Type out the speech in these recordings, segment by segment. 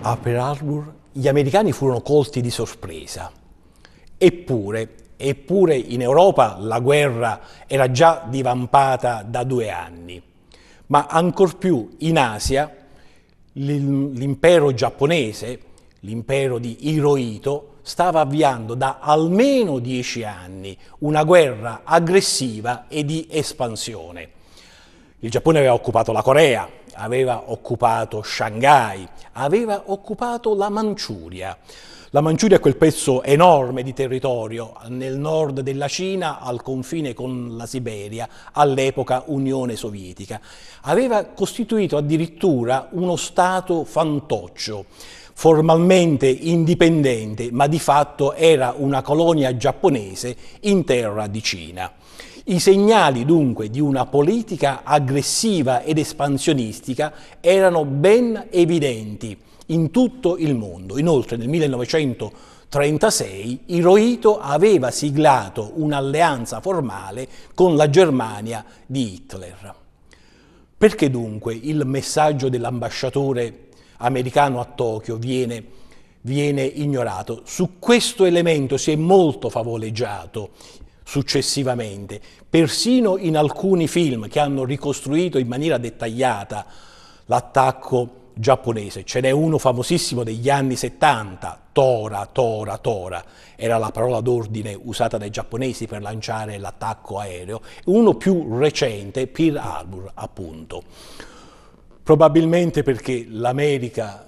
a Pearl Harbor gli americani furono colti di sorpresa. Eppure, eppure in Europa la guerra era già divampata da due anni, ma ancor più in Asia l'impero giapponese, l'impero di Hirohito, stava avviando da almeno dieci anni una guerra aggressiva e di espansione. Il Giappone aveva occupato la Corea, aveva occupato Shanghai, aveva occupato la Manciuria. La Manciuria è quel pezzo enorme di territorio nel nord della Cina, al confine con la Siberia, all'epoca Unione Sovietica. Aveva costituito addirittura uno Stato fantoccio formalmente indipendente, ma di fatto era una colonia giapponese in terra di Cina. I segnali dunque di una politica aggressiva ed espansionistica erano ben evidenti in tutto il mondo. Inoltre nel 1936 Hirohito aveva siglato un'alleanza formale con la Germania di Hitler. Perché dunque il messaggio dell'ambasciatore americano a Tokyo viene, viene ignorato. Su questo elemento si è molto favoleggiato successivamente, persino in alcuni film che hanno ricostruito in maniera dettagliata l'attacco giapponese. Ce n'è uno famosissimo degli anni 70, Tora, Tora, Tora, era la parola d'ordine usata dai giapponesi per lanciare l'attacco aereo, uno più recente, Pearl Harbor, appunto probabilmente perché l'America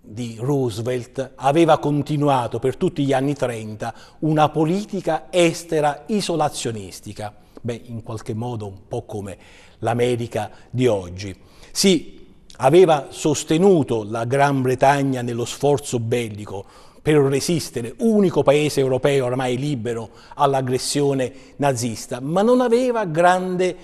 di Roosevelt aveva continuato per tutti gli anni 30 una politica estera isolazionistica, beh, in qualche modo un po' come l'America di oggi. Sì, aveva sostenuto la Gran Bretagna nello sforzo bellico per resistere, unico paese europeo ormai libero all'aggressione nazista, ma non aveva grande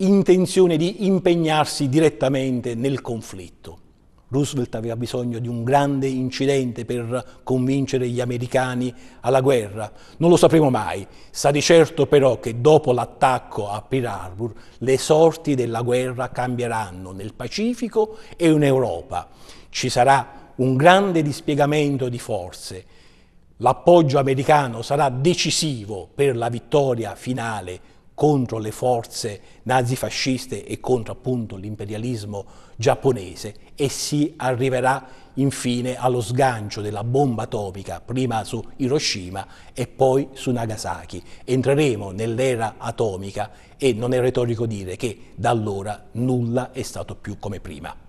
intenzione di impegnarsi direttamente nel conflitto. Roosevelt aveva bisogno di un grande incidente per convincere gli americani alla guerra. Non lo sapremo mai. Sa di certo però che dopo l'attacco a Pearl Harbor le sorti della guerra cambieranno nel Pacifico e in Europa. Ci sarà un grande dispiegamento di forze. L'appoggio americano sarà decisivo per la vittoria finale contro le forze nazifasciste e contro appunto l'imperialismo giapponese e si arriverà infine allo sgancio della bomba atomica prima su Hiroshima e poi su Nagasaki. Entreremo nell'era atomica e non è retorico dire che da allora nulla è stato più come prima.